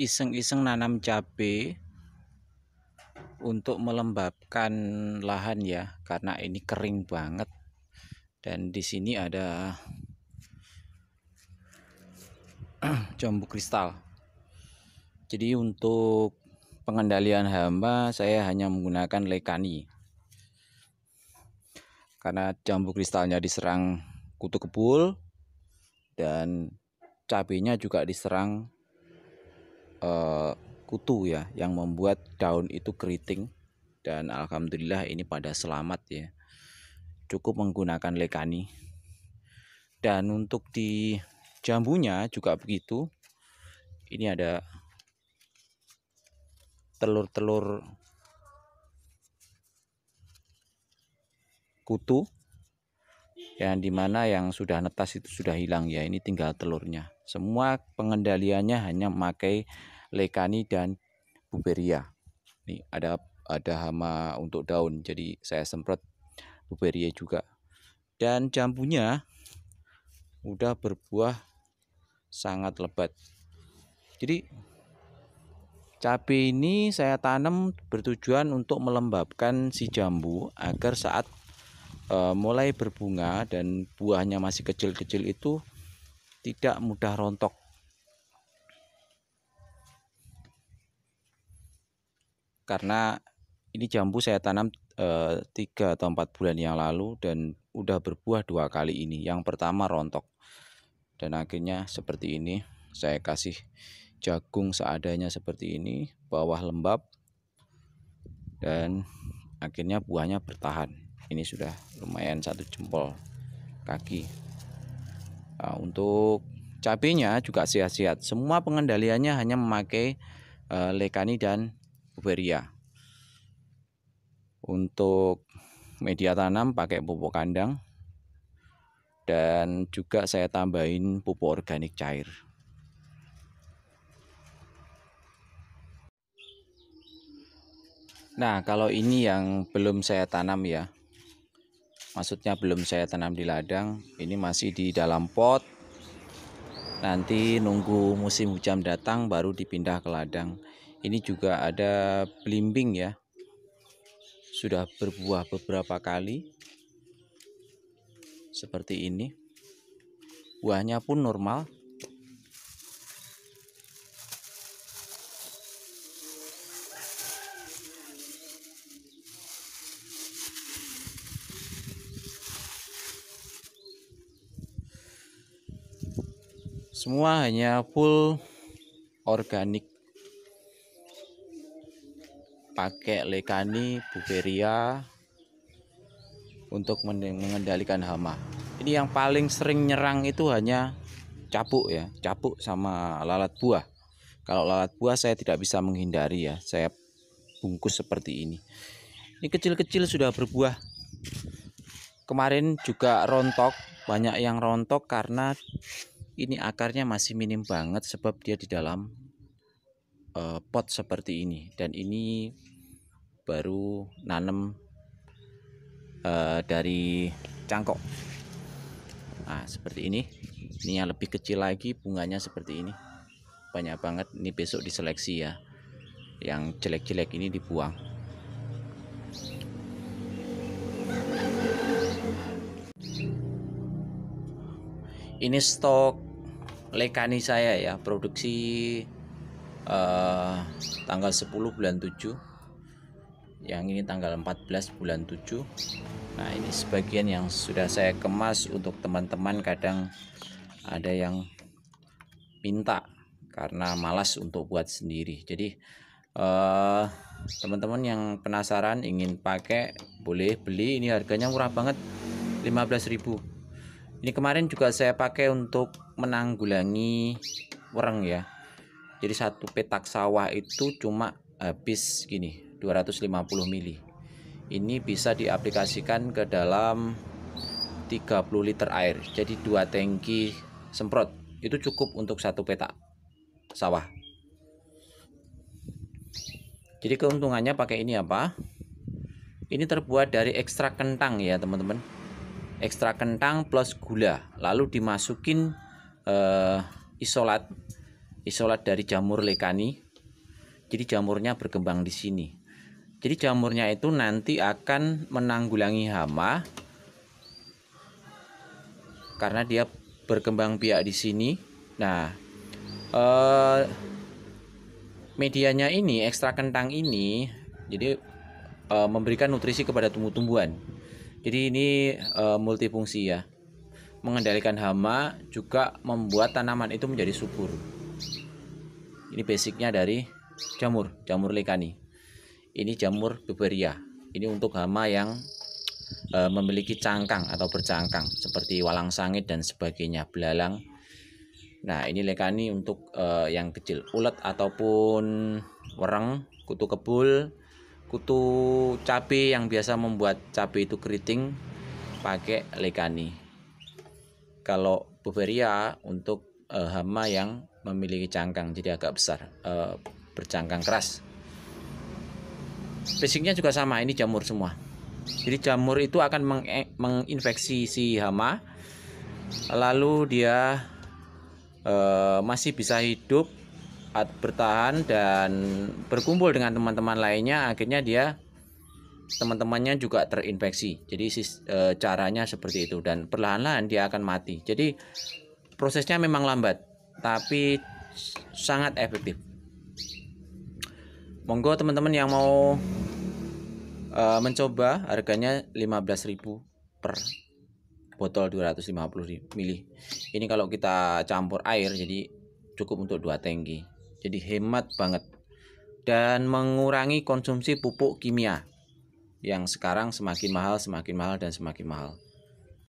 iseng-iseng nanam cabe untuk melembabkan lahan ya karena ini kering banget dan di sini ada jambu kristal jadi untuk pengendalian hama saya hanya menggunakan lekani karena jambu kristalnya diserang kutu kebul dan cabenya juga diserang uh, kutu ya yang membuat daun itu keriting dan alhamdulillah ini pada selamat ya cukup menggunakan lekani dan untuk di jambunya juga begitu ini ada telur-telur kutu yang dimana yang sudah netas itu sudah hilang ya ini tinggal telurnya semua pengendaliannya hanya memakai Lekani dan Buberia. Nih, ada ada hama untuk daun, jadi saya semprot Buberia juga. Dan jambunya udah berbuah sangat lebat. Jadi cabai ini saya tanam bertujuan untuk melembabkan si jambu agar saat e, mulai berbunga dan buahnya masih kecil-kecil itu tidak mudah rontok. Karena ini jambu saya tanam eh, tiga atau empat bulan yang lalu dan udah berbuah dua kali ini. Yang pertama rontok dan akhirnya seperti ini. Saya kasih jagung seadanya seperti ini, bawah lembab dan akhirnya buahnya bertahan. Ini sudah lumayan satu jempol kaki uh, untuk cabenya juga sehat-sehat semua pengendaliannya hanya memakai uh, lekani dan uberia untuk media tanam pakai pupuk kandang dan juga saya tambahin pupuk organik cair Nah, kalau ini yang belum saya tanam ya maksudnya belum saya tanam di ladang ini masih di dalam pot nanti nunggu musim hujan datang baru dipindah ke ladang ini juga ada belimbing ya sudah berbuah beberapa kali seperti ini buahnya pun normal semua hanya full organik pakai lekani buferia untuk mengendalikan hama ini yang paling sering nyerang itu hanya capuk ya capuk sama lalat buah kalau lalat buah saya tidak bisa menghindari ya saya bungkus seperti ini ini kecil-kecil sudah berbuah kemarin juga rontok banyak yang rontok karena ini akarnya masih minim banget sebab dia di dalam uh, pot seperti ini dan ini baru nanem uh, dari cangkok nah seperti ini ini yang lebih kecil lagi bunganya seperti ini banyak banget ini besok diseleksi ya yang jelek-jelek ini dibuang ini stok lekani saya ya produksi uh, tanggal 10 bulan 7 yang ini tanggal 14 bulan 7 nah ini sebagian yang sudah saya kemas untuk teman-teman kadang ada yang minta karena malas untuk buat sendiri jadi eh, teman-teman yang penasaran ingin pakai boleh beli ini harganya murah banget 15.000 ini kemarin juga saya pakai untuk menanggulangi wereng ya jadi satu petak sawah itu cuma habis gini 250 mili ini bisa diaplikasikan ke dalam 30 liter air jadi dua tangki semprot itu cukup untuk satu petak sawah jadi keuntungannya pakai ini apa ini terbuat dari ekstrak kentang ya teman-teman Ekstra kentang plus gula lalu dimasukin eh, isolat isolat dari jamur lekani jadi jamurnya berkembang di sini jadi jamurnya itu nanti akan menanggulangi hama karena dia berkembang biak di sini nah eh, medianya ini ekstra kentang ini jadi eh, memberikan nutrisi kepada tumbuh-tumbuhan jadi ini e, multifungsi ya. Mengendalikan hama juga membuat tanaman itu menjadi subur. Ini basicnya dari jamur, jamur lekani. Ini jamur beberia. Ini untuk hama yang e, memiliki cangkang atau bercangkang seperti walang sangit dan sebagainya, belalang. Nah, ini lekani untuk e, yang kecil, ulat ataupun wereng, kutu kebul, kutu cabe yang biasa membuat cabe itu keriting pakai lekani kalau Bavaria untuk uh, hama yang memiliki cangkang jadi agak besar uh, bercangkang keras basicnya juga sama ini jamur semua jadi jamur itu akan meng eh, menginfeksi si hama lalu dia uh, masih bisa hidup bertahan dan berkumpul dengan teman-teman lainnya akhirnya dia teman-temannya juga terinfeksi jadi e, caranya seperti itu dan perlahan-lahan dia akan mati jadi prosesnya memang lambat tapi sangat efektif monggo teman-teman yang mau e, mencoba harganya 15.000 per botol 250 ml ini kalau kita campur air jadi cukup untuk dua tangki jadi hemat banget dan mengurangi konsumsi pupuk kimia yang sekarang semakin mahal semakin mahal dan semakin mahal